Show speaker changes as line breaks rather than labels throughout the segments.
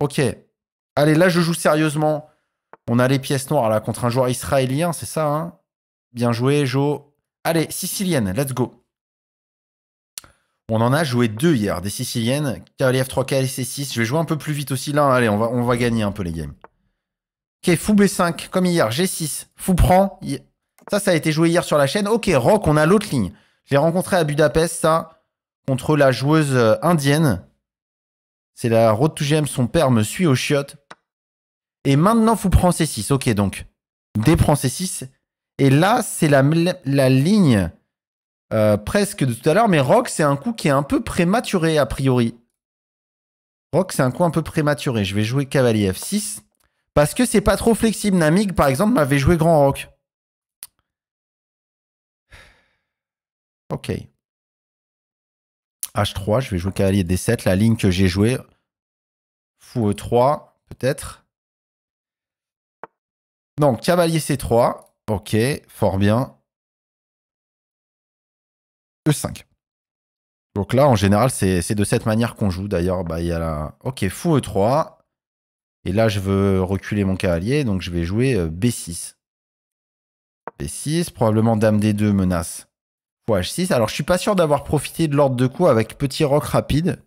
ok, allez, là, je joue sérieusement. On a les pièces noires là contre un joueur israélien, c'est ça, hein Bien joué, Joe. Allez, sicilienne, let's go. On en a joué deux hier, des siciliennes. f 3 klc 6 Je vais jouer un peu plus vite aussi là. Hein. Allez, on va, on va gagner un peu les games. Ok, fou B5, comme hier, G6, fou prend. Ça, ça a été joué hier sur la chaîne. Ok, rock, on a l'autre ligne. Je l'ai rencontré à Budapest, ça, contre la joueuse euh, indienne. C'est la road to GM, son père me suit au chiottes. Et maintenant, Fou prend C6. Ok, donc. D prend C6. Et là, c'est la, ligne euh, presque de tout à l'heure. Mais Rock, c'est un coup qui est un peu prématuré, a priori. Rock, c'est un coup un peu prématuré. Je vais jouer cavalier F6. Parce que c'est pas trop flexible. Namig, par exemple, m'avait joué grand
Rock. Ok. H3, je vais jouer cavalier D7, la ligne que j'ai jouée. Fou E3, peut-être. Donc, cavalier C3, ok, fort bien. E5.
Donc là, en général, c'est de cette manière qu'on joue. D'ailleurs, bah, il y a la... Ok, fou E3. Et là, je veux reculer mon cavalier, donc je vais jouer B6. Euh, B6, probablement dame D2 menace H6. Alors, je suis pas sûr d'avoir profité de l'ordre de coup avec petit rock rapide.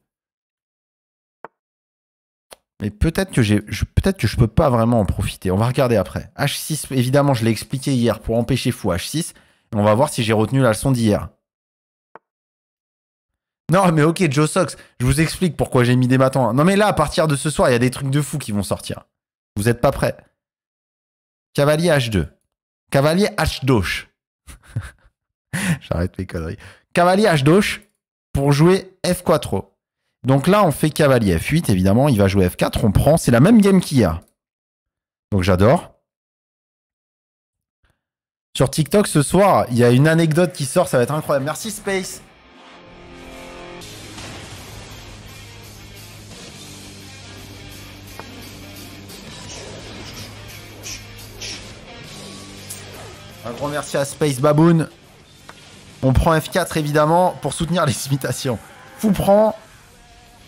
Mais peut-être que, je, peut que je peux pas vraiment en profiter. On va regarder après. H6, évidemment, je l'ai expliqué hier pour empêcher fou H6. On va voir si j'ai retenu la leçon d'hier. Non, mais ok, Joe Sox, je vous explique pourquoi j'ai mis des bâtons. Non, mais là, à partir de ce soir, il y a des trucs de fou qui vont sortir. Vous êtes pas prêts. Cavalier H2. Cavalier H2. J'arrête mes conneries. Cavalier H2 pour jouer F4. Donc là, on fait cavalier F8, évidemment. Il va jouer F4, on prend. C'est la même game a. Donc j'adore. Sur TikTok ce soir, il y a une anecdote qui sort, ça va être incroyable. Merci Space. Un grand merci à Space Baboon on prend F4 évidemment pour soutenir les imitations. Fou prend.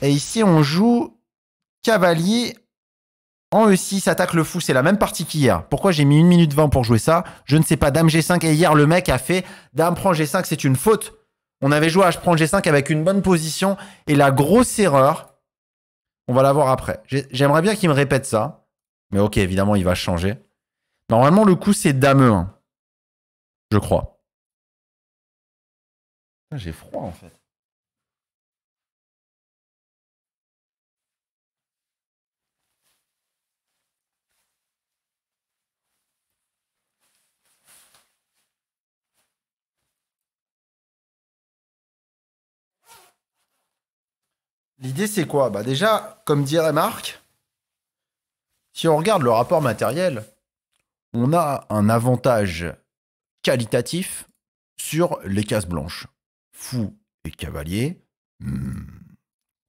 Et ici, on joue cavalier en E6, attaque le fou. C'est la même partie qu'hier. Pourquoi j'ai mis 1 minute 20 pour jouer ça Je ne sais pas. Dame G5. Et hier, le mec a fait Dame prend G5. C'est une faute. On avait joué à H prend G5 avec une bonne position. Et la grosse erreur, on va la voir après. J'aimerais bien qu'il me répète ça. Mais ok, évidemment, il va changer. Normalement, le coup, c'est
Dame 1 Je crois. J'ai froid en fait.
L'idée, c'est quoi bah Déjà, comme dirait Marc, si on regarde le rapport matériel, on a un avantage qualitatif sur les cases blanches fou et cavalier hmm,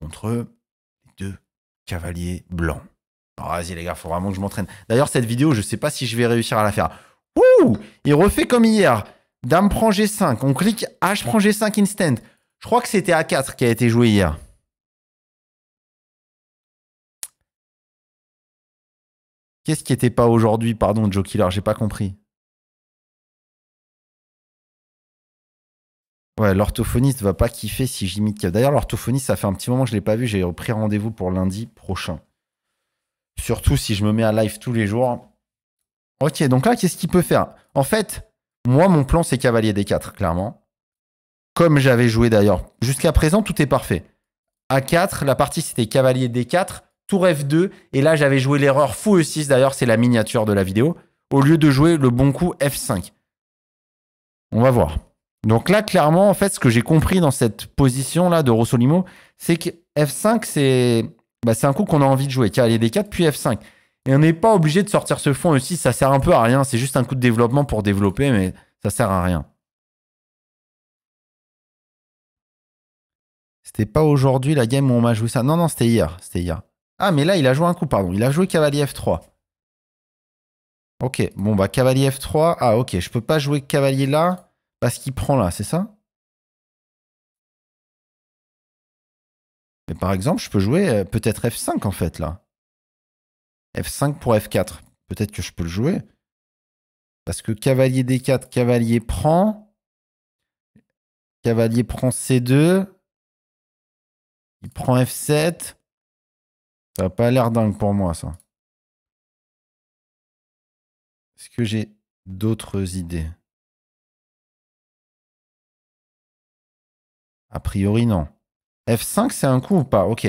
contre deux cavaliers blancs. Vas-y les gars, faut vraiment que je m'entraîne. D'ailleurs, cette vidéo, je sais pas si je vais réussir à la faire. Ouh Il refait comme hier. Dame prend G5. On clique H prend G5 instant.
Je crois que c'était A4 qui a été joué hier. Qu'est-ce qui était pas aujourd'hui Pardon, Joe Killer, j'ai pas compris. Ouais, l'orthophoniste
va pas kiffer si j'imite. D'ailleurs, l'orthophoniste, ça fait un petit moment que je l'ai pas vu. J'ai repris rendez-vous pour lundi prochain. Surtout si je me mets à live tous les jours. Ok, donc là, qu'est-ce qu'il peut faire En fait, moi, mon plan, c'est cavalier d 4, clairement. Comme j'avais joué d'ailleurs. Jusqu'à présent, tout est parfait. a 4, la partie, c'était cavalier D4, tour F2. Et là, j'avais joué l'erreur fou E6, d'ailleurs, c'est la miniature de la vidéo. Au lieu de jouer le bon coup F5. On va voir. Donc là, clairement, en fait, ce que j'ai compris dans cette position-là de Rossolimo, c'est que F5, bah, c'est un coup qu'on a envie de jouer. Cavalier D4, puis F5. Et on n'est pas obligé de sortir ce fond aussi, ça sert un peu à rien. C'est juste un coup de développement pour développer, mais ça sert à rien. C'était pas aujourd'hui la game où on m'a joué ça. Non, non, c'était hier. C'était hier. Ah, mais là, il a joué un coup, pardon. Il a joué cavalier F3. Ok, bon, bah, cavalier F3. Ah, ok, je peux pas jouer cavalier là. Parce qu'il prend là, c'est ça
Mais par exemple, je peux jouer euh, peut-être F5 en fait là. F5 pour F4. Peut-être que je peux le jouer.
Parce que cavalier D4, cavalier prend. Cavalier prend
C2. Il prend F7. Ça n'a pas l'air dingue pour moi ça. Est-ce que j'ai d'autres idées A priori, non. F5, c'est un coup ou pas Ok.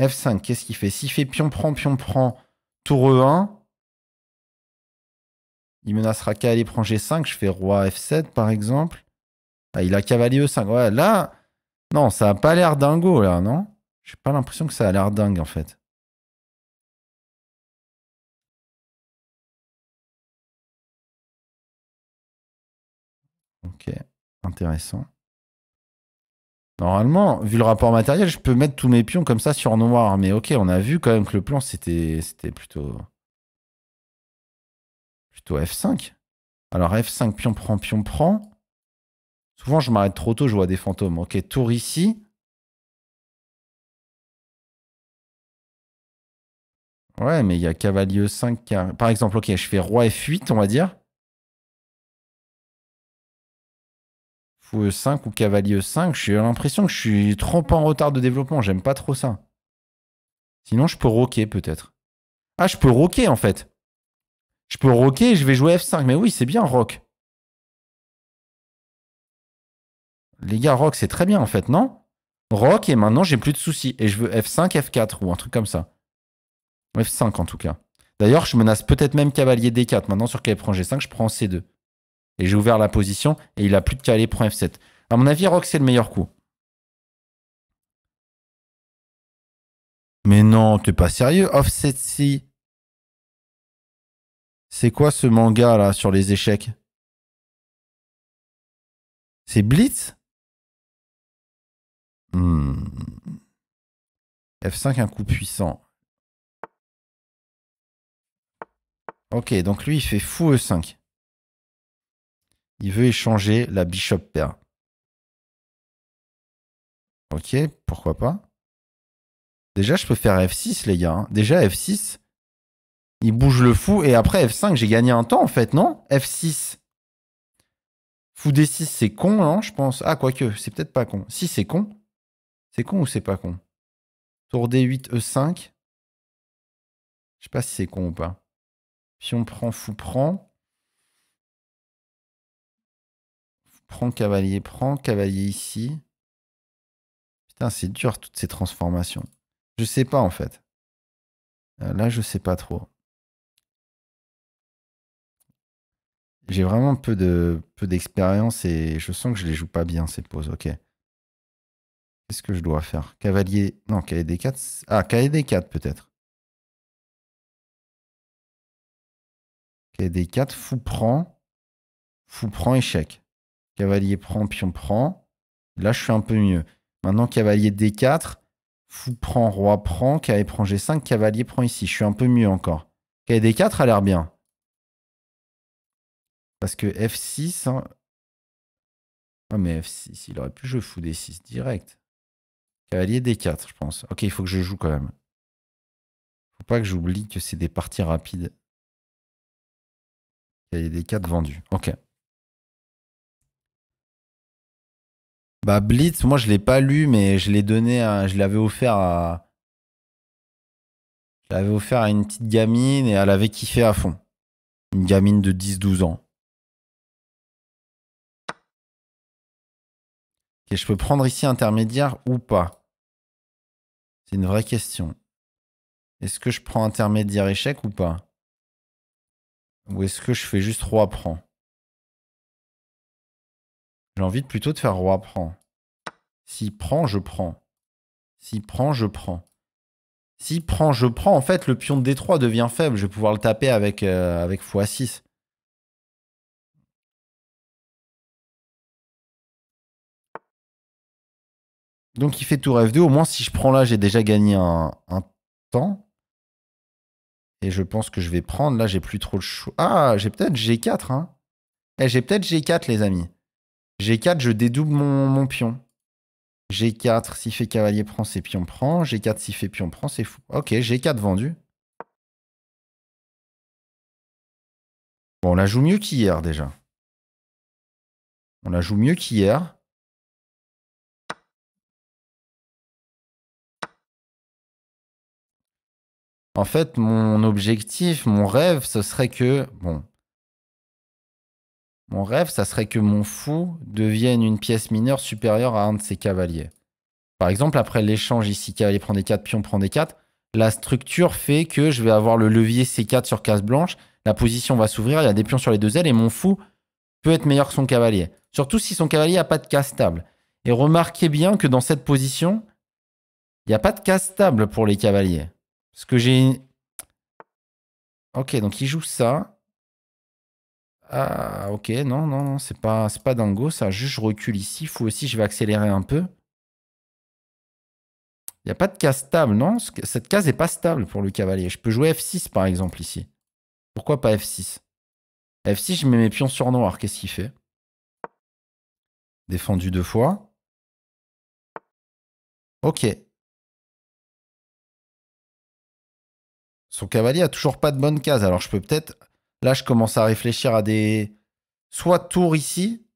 F5, qu'est-ce qu'il fait S'il
fait pion prend, pion prend, tour E1, il menacera qu'à aller prendre G5, je fais roi F7 par exemple. Ah, il a cavalier E5. Ouais,
là, non, ça n'a pas l'air dingo là, non J'ai pas l'impression que ça a l'air dingue en fait. Ok, intéressant. Normalement, vu le rapport matériel, je peux mettre tous mes pions comme ça sur noir. Mais ok, on a vu
quand même que le plan, c'était plutôt... Plutôt F5.
Alors F5, pion prend, pion prend. Souvent, je m'arrête trop tôt, je vois des fantômes. Ok, tour ici. Ouais, mais il y a cavalier 5 Par exemple, ok, je fais roi F8, on va dire. Fou E5 ou cavalier E5, j'ai l'impression que je suis trop en retard de développement, j'aime pas trop ça. Sinon, je peux roquer peut-être. Ah, je peux roquer en fait. Je peux roquer et je vais jouer F5. Mais oui, c'est bien, rock. Les gars, rock,
c'est très bien en fait, non Rock et maintenant j'ai plus de soucis. Et je veux F5, F4 ou un truc comme ça. F5 en tout cas. D'ailleurs, je menace peut-être même cavalier D4. Maintenant, sur quel prend G5, je
prends C2. Et j'ai ouvert la position et il a plus de calé prend F7. À mon avis, Rock, c'est le meilleur coup. Mais non, t'es pas sérieux, Offset si. C'est quoi ce manga là sur les échecs C'est Blitz hmm. F5, un coup puissant. Ok, donc lui, il fait fou E5. Il veut échanger la bishop pair. Ok, pourquoi pas. Déjà, je peux faire F6, les
gars. Hein. Déjà, F6, il bouge le fou. Et après, F5, j'ai gagné un temps, en fait, non F6. Fou D6, c'est con, non hein, Je pense. Ah, quoique, c'est peut-être pas con. Si, c'est con. C'est con ou c'est pas con Tour D8, E5.
Je sais pas si c'est con ou pas. Si on prend fou prend. Prends cavalier, prend cavalier ici. Putain, c'est dur toutes ces transformations. Je sais pas en fait. Euh, là, je sais pas trop.
J'ai vraiment peu de peu d'expérience et je sens que je les joue pas bien ces pauses. Ok.
Qu'est-ce que je dois faire Cavalier. Non, kd 4 Ah, kd 4 peut-être. kd 4 fou prend. Fou prend échec. Cavalier prend, pion prend. Là, je
suis un peu mieux. Maintenant, cavalier D4, fou prend, roi prend, cavalier prend G5, cavalier prend ici. Je suis un peu mieux encore. Cavalier D4 a l'air bien. Parce que F6... Hein. Ah mais F6, il aurait pu jouer fou
D6 direct. Cavalier D4, je pense. Ok, il faut que je joue quand même. Faut pas que j'oublie que c'est des parties rapides. Cavalier D4 vendu. Ok. Bah, Blitz, moi, je l'ai pas lu, mais je l'ai donné, je l'avais offert à. Je l'avais offert à une petite gamine et elle avait kiffé à fond. Une gamine de 10-12 ans. Et je peux prendre ici intermédiaire ou pas C'est une vraie question. Est-ce que je prends intermédiaire échec ou pas Ou est-ce que je fais juste roi prend j'ai envie de plutôt de faire roi prend. S'il prend, je prends. S'il prend, je prends. S'il prend, je prends. En fait, le pion de D3 devient faible. Je vais pouvoir le taper avec, euh, avec x6. Donc il fait tour F2. Au moins, si je prends là, j'ai déjà gagné un, temps.
Et je pense que je vais prendre. Là, j'ai plus trop le choix. Ah, j'ai peut-être G4. Hein. Eh, j'ai peut-être G4, les amis. G4, je dédouble mon, pion. G4, s'il fait cavalier prend, c'est pion prend. G4, s'il fait pion prend, c'est fou. Ok, G4
vendu. Bon, on la joue mieux qu'hier déjà. On la joue mieux qu'hier. En fait, mon objectif, mon rêve, ce serait que, bon,
mon rêve, ça serait que mon fou devienne une pièce mineure supérieure à un de ses cavaliers. Par exemple, après l'échange ici, cavalier prend des 4, pion prend des 4, la structure fait que je vais avoir le levier C4 sur case blanche, la position va s'ouvrir, il y a des pions sur les deux ailes et mon fou peut être meilleur que son cavalier. Surtout si son cavalier n'a pas de case stable. Et remarquez bien que dans cette position, il n'y a pas de case stable pour les cavaliers. Parce que j'ai... Ok, donc il joue ça. Ah, ok, non, non, c'est pas, pas dingo, ça. Juste, je recule ici. fou aussi, je vais accélérer un peu. Il n'y a pas de case stable, non Cette case n'est pas stable pour le cavalier. Je peux jouer F6, par exemple, ici. Pourquoi pas F6 F6, je
mets mes pions sur noir. Qu'est-ce qu'il fait Défendu deux fois. Ok. Son cavalier a toujours pas de bonne case. Alors, je peux peut-être... Là, je commence à réfléchir à
des. Soit tour ici.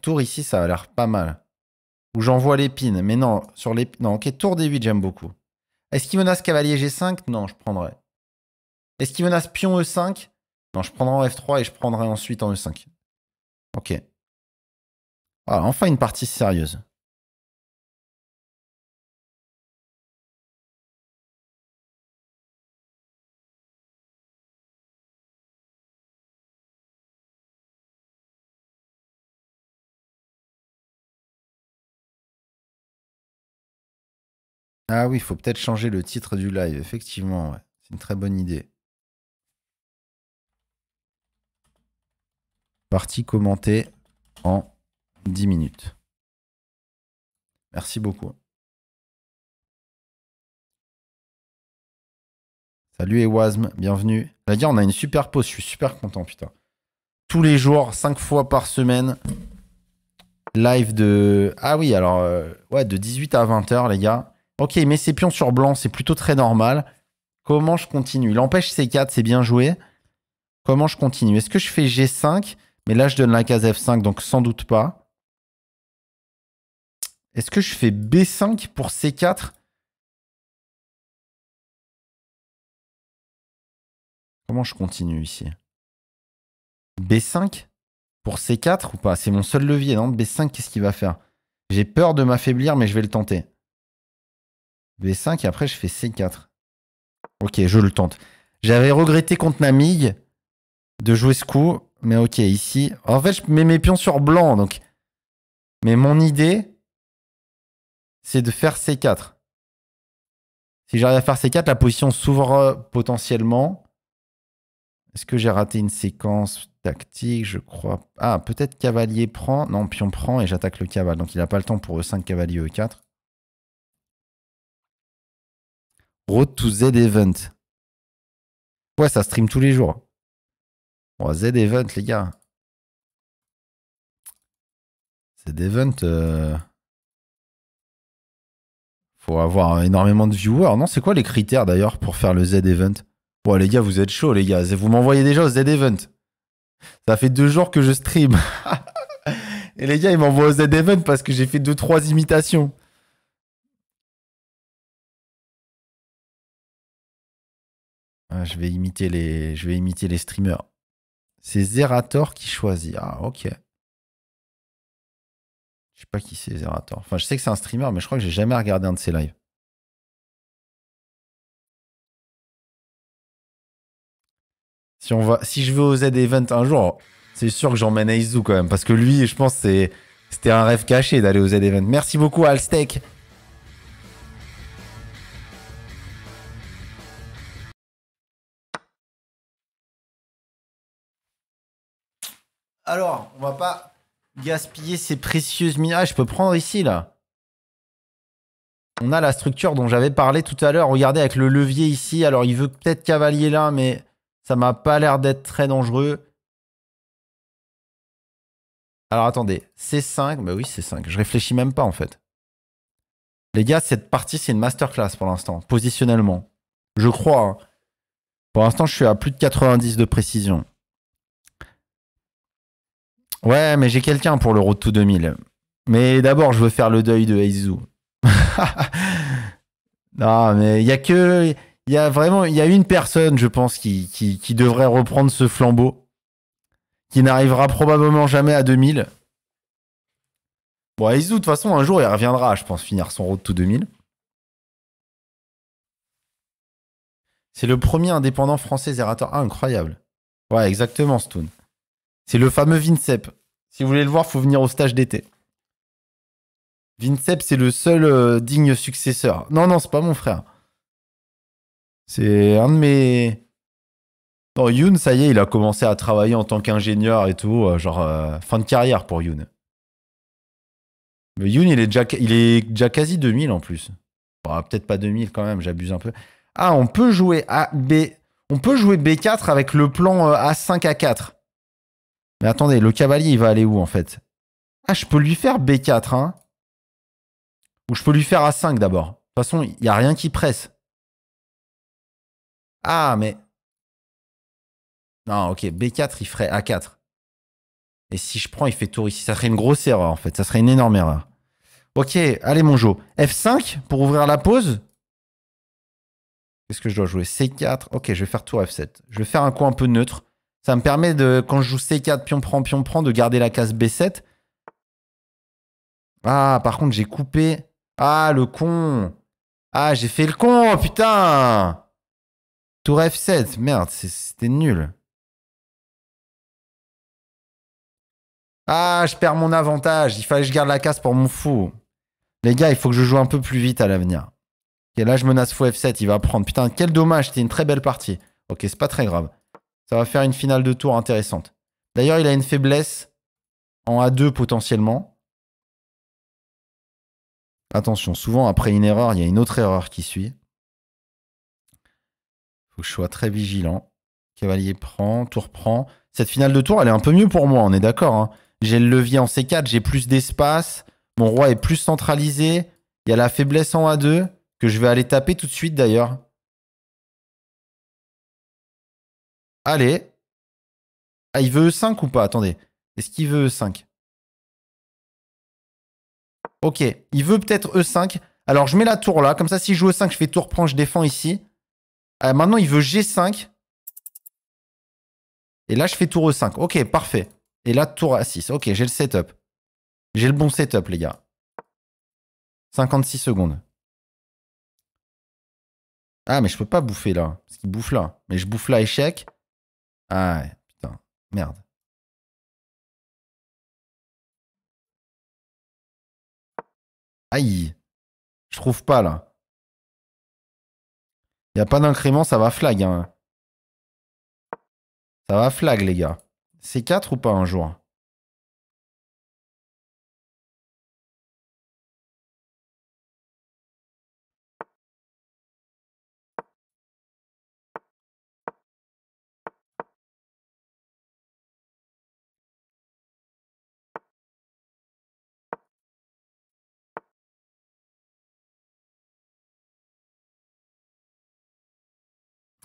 tour ici, ça a l'air pas mal. Ou j'envoie l'épine. Mais non, sur l'épine... Non, ok, tour D8, j'aime beaucoup. Est-ce qu'il menace cavalier G5 Non, je prendrai. Est-ce qu'il menace pion E5 Non, je prendrai
en F3 et je prendrai ensuite en E5. Ok. Voilà, ah, enfin une partie sérieuse. Ah oui, il faut peut-être changer le titre du live, effectivement, c'est une très bonne idée. Partie commentée en 10 minutes. Merci beaucoup. Salut Ewasm, bienvenue. on a une super pause, je suis super
content, putain. Tous les jours, 5 fois par semaine, live de... Ah oui, alors, euh, ouais, de 18 à 20h, les gars. Ok, mais ses pions sur blanc, c'est plutôt très normal. Comment je continue Il empêche C4, c'est bien joué. Comment je continue Est-ce que je fais G5 Mais là, je donne la case F5, donc sans doute pas.
Est-ce que je fais B5 pour C4 Comment je continue ici B5 pour C4 ou pas C'est mon seul levier, non B5, qu'est-ce qu'il va faire
J'ai peur de m'affaiblir, mais je vais le tenter. B5 et après je fais C4. Ok, je le tente. J'avais regretté contre Namig de jouer ce coup, mais ok, ici... En fait, je mets mes pions sur blanc, donc... Mais mon idée, c'est de faire C4. Si j'arrive à faire C4, la position s'ouvre potentiellement. Est-ce que j'ai raté une séquence tactique Je crois. Ah, peut-être cavalier prend. Non, pion prend et j'attaque le cavalier.
Donc il n'a pas le temps pour E5, cavalier E4. Road to Z Event. Ouais, ça stream tous les jours. Z Event, les gars. Z Event. Euh, faut avoir énormément de viewers. Non, c'est quoi
les critères d'ailleurs pour faire le Z Event Bon, les gars, vous êtes chauds, les gars. Vous m'envoyez déjà au Z Event. Ça fait deux jours que je stream. Et les gars, ils m'envoient au Z Event parce
que j'ai fait deux, trois imitations. Hein, je, vais imiter les, je vais imiter les streamers. C'est Zerator qui choisit. Ah, ok. Je sais pas qui c'est Zerator. Enfin, je sais que c'est un streamer, mais je crois que j'ai jamais regardé un de ses lives. Si, on si je vais au Z
Event un jour, c'est sûr que j'emmène Aizu quand même, parce que lui, je pense, que c'était un rêve caché d'aller au Z Event. Merci beaucoup, Alstek
Alors, on va pas gaspiller ces précieuses mines. Ah, je
peux prendre ici, là. On a la structure dont j'avais parlé tout à l'heure. Regardez, avec le levier ici. Alors, il veut peut-être cavalier là, mais ça m'a pas l'air d'être très dangereux. Alors, attendez. C5. Mais bah oui, c'est 5 Je réfléchis même pas, en fait. Les gars, cette partie, c'est une masterclass pour l'instant, positionnellement. Je crois. Hein. Pour l'instant, je suis à plus de 90 de précision. Ouais, mais j'ai quelqu'un pour le Road to 2000. Mais d'abord, je veux faire le deuil de Aizu. non, mais il y a que. Il y a vraiment. Il y a une personne, je pense, qui, qui, devrait reprendre ce flambeau. Qui n'arrivera probablement jamais à 2000. Bon, Aizu, de toute façon, un jour, il reviendra, je pense, finir son road to 2000. C'est le premier indépendant français Zerator. Ah, incroyable. Ouais, exactement, Stone. C'est le fameux Vincep. Si vous voulez le voir, faut venir au stage d'été. Vincep, c'est le seul euh, digne successeur. Non, non, c'est pas mon frère. C'est un de mes. Non, Yoon, ça y est, il a commencé à travailler en tant qu'ingénieur et tout. Euh, genre, euh, fin de carrière pour Yoon. Mais Yoon, il est déjà, il est quasi 2000 en plus. Bah, peut-être pas 2000 quand même, j'abuse un peu. Ah, on peut jouer A, B. On peut jouer B4 avec le plan A5 à 4. Mais attendez, le cavalier, il va aller où en fait Ah, je peux lui faire B4,
hein Ou je peux lui faire A5 d'abord. De toute façon, il n'y a rien qui presse. Ah, mais... Non, ok, B4, il ferait A4. Et si je prends, il fait tour ici. Ça serait une grosse erreur, en fait. Ça serait une énorme
erreur. Ok, allez, mon Jo. F5 pour ouvrir la pause. Qu'est-ce que je dois jouer C4. Ok, je vais faire tour F7. Je vais faire un coup un peu neutre. Ça me permet de, quand je joue C4, pion prend, pion prend, de garder la case B7. Ah, par contre, j'ai coupé. Ah, le con. Ah, j'ai fait le con,
putain. Tour F7, merde, c'était nul. Ah, je perds mon avantage. Il fallait que je garde la case pour
mon fou. Les gars, il faut que je joue un peu plus vite à l'avenir. Et là, je menace fou F7, il va prendre. Putain, quel dommage, c'était une très belle partie. Ok, c'est pas très grave. Ça va faire une finale de tour intéressante. D'ailleurs, il a une faiblesse en A2 potentiellement. Attention, souvent après une erreur, il y a une autre erreur qui suit. Faut que je sois très vigilant. Cavalier prend, tour prend. Cette finale de tour, elle est un peu mieux pour moi, on est d'accord. Hein. J'ai le levier en C4, j'ai plus d'espace.
Mon roi est plus centralisé. Il y a la faiblesse en A2 que je vais aller taper tout de suite d'ailleurs. Allez. Ah, il veut e 5 ou pas Attendez. Est-ce qu'il veut e 5
Ok. Il veut peut-être E5. Alors, je mets la tour là. Comme ça, si je joue E5, je fais tour prends, je défends ici. Euh, maintenant, il veut G5. Et là, je fais tour E5. Ok, parfait. Et là, tour A6. Ok, j'ai le setup. J'ai le bon setup, les gars.
56 secondes. Ah, mais je peux pas bouffer là. Parce qu'il bouffe là. Mais je bouffe là, échec. Ah ouais, putain, merde. Aïe, je trouve pas là. Il a pas d'incrément, ça va flag. Hein. Ça va flag, les gars. C'est 4 ou pas un jour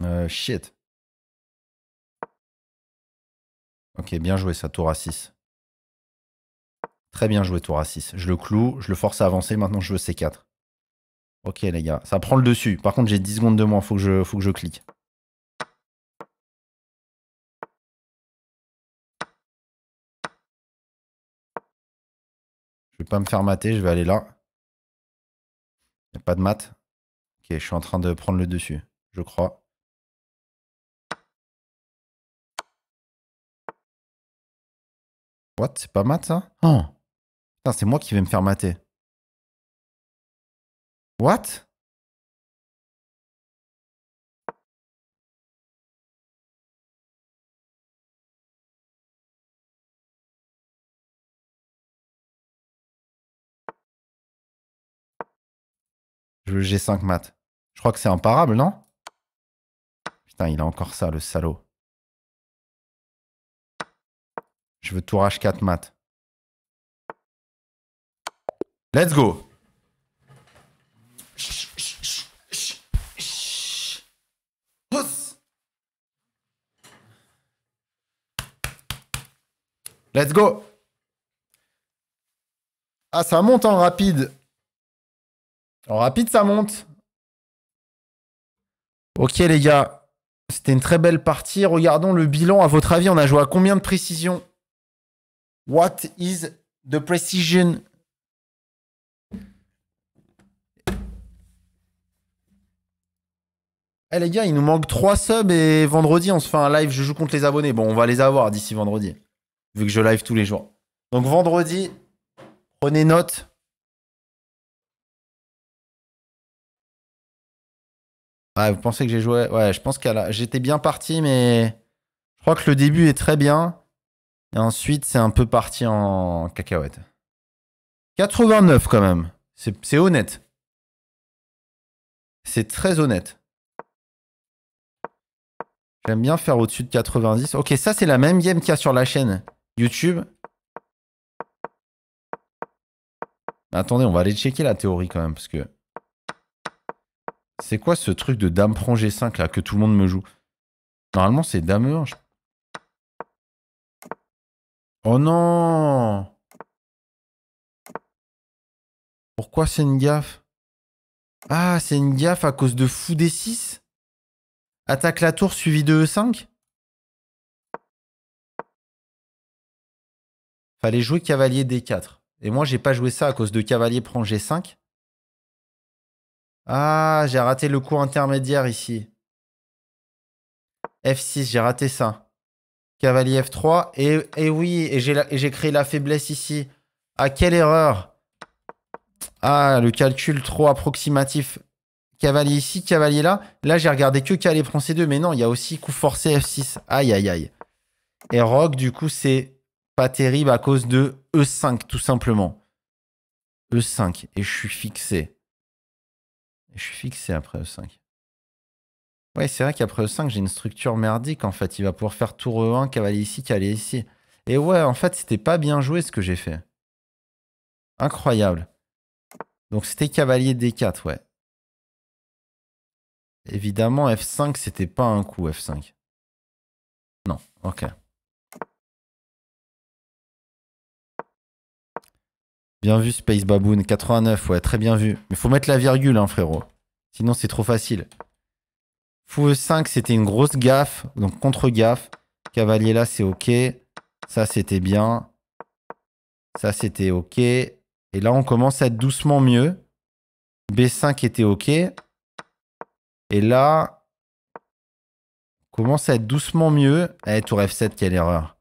Euh, shit. Ok, bien joué ça, tour à 6. Très bien joué, tour à 6. Je le
cloue, je le force à avancer, maintenant je veux C4. Ok les gars, ça prend le dessus. Par contre j'ai 10 secondes
de moins, faut que je, faut que je clique. Je vais pas me faire mater, je vais aller là. Il pas de mat Ok, je suis en train de prendre le dessus, je crois. What C'est pas mat ça Oh Putain, c'est moi qui vais me faire mater. What Je veux G5 mat. Je crois que c'est imparable, non Putain, il a encore ça, le salaud. Je veux tour H4 mat. Let's go. Let's go. Ah, ça monte en rapide. En rapide, ça monte.
Ok, les gars. C'était une très belle partie. Regardons le bilan. À votre avis, on a joué à combien de précisions What is the precision Eh les gars, il nous manque 3 subs et vendredi, on se fait un live. Je joue contre les abonnés. Bon, on va les avoir
d'ici vendredi, vu que je live tous les jours. Donc vendredi, prenez note. Ouais, vous pensez que j'ai joué Ouais, je pense qu'à la... j'étais bien parti, mais je crois que le début est très
bien. Et ensuite, c'est un peu parti en cacahuète. 89 quand même. C'est honnête. C'est très honnête. J'aime bien faire au-dessus de 90. Ok, ça c'est la même game qu'il y a sur la chaîne YouTube. Attendez, on va aller checker la théorie quand même, parce que... C'est quoi ce truc de
dame prongé G5 là que tout le monde me joue Normalement c'est dame 1 Oh non Pourquoi c'est une gaffe Ah, c'est une gaffe à cause de fou d 6 Attaque la tour suivie de E5 Fallait jouer cavalier D4. Et moi, j'ai pas joué ça à
cause de cavalier prend G5. Ah, j'ai raté le coup intermédiaire ici. F6, j'ai raté ça. Cavalier F3. Et, oui, et j'ai créé la faiblesse ici. À ah, quelle erreur Ah, le calcul trop approximatif. Cavalier ici, cavalier là. Là, j'ai regardé que Kalé prend C2, mais non, il y a aussi coup forcé F6. Aïe, aïe, aïe. Et Rock, du coup, c'est pas terrible à cause de E5, tout simplement. E5, et je suis fixé. Je suis fixé après E5. Ouais, c'est vrai qu'après e 5, j'ai une structure merdique en fait. Il va pouvoir faire tour E1, cavalier ici, cavalier ici. Et ouais, en fait, c'était pas bien joué ce que j'ai fait. Incroyable. Donc c'était cavalier D4, ouais.
Évidemment, F5, c'était pas un coup, F5. Non, ok. Bien vu, Space
Baboon. 89, ouais, très bien vu. Mais faut mettre la virgule, hein, frérot. Sinon, c'est trop facile. Fou 5, c'était une grosse gaffe, donc contre-gaffe. Cavalier là, c'est OK. Ça, c'était bien. Ça, c'était OK. Et là, on commence à être doucement mieux. B5 était OK. Et là, on commence à être doucement mieux. Eh, tour F7, quelle erreur.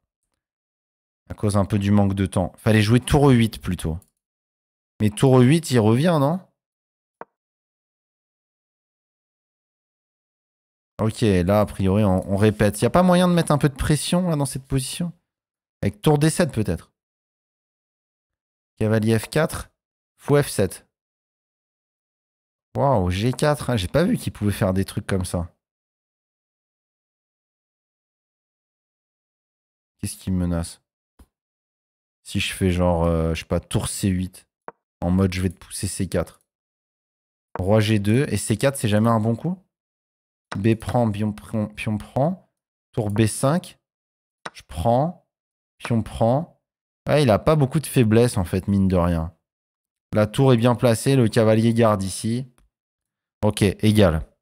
À cause un peu du manque de temps. Fallait jouer tour E8 plutôt. Mais tour E8, il revient, non
Ok, là, a priori, on, répète. Il n'y a pas moyen de mettre un peu de pression là, dans cette position Avec tour D7 peut-être. Cavalier F4,
fou F7. Waouh, G4, hein, j'ai pas vu qu'il pouvait faire des trucs comme ça. Qu'est-ce qui me menace Si je fais genre, euh, je sais pas, tour C8,
en mode je vais te pousser C4. Roi G2, et C4 c'est jamais un bon coup B prend, pion prend, prend. Tour B5. Je prends. Pion prend. il n'a pas beaucoup de faiblesse en fait, mine de rien. La tour est bien placée, le cavalier garde ici. Ok, égal.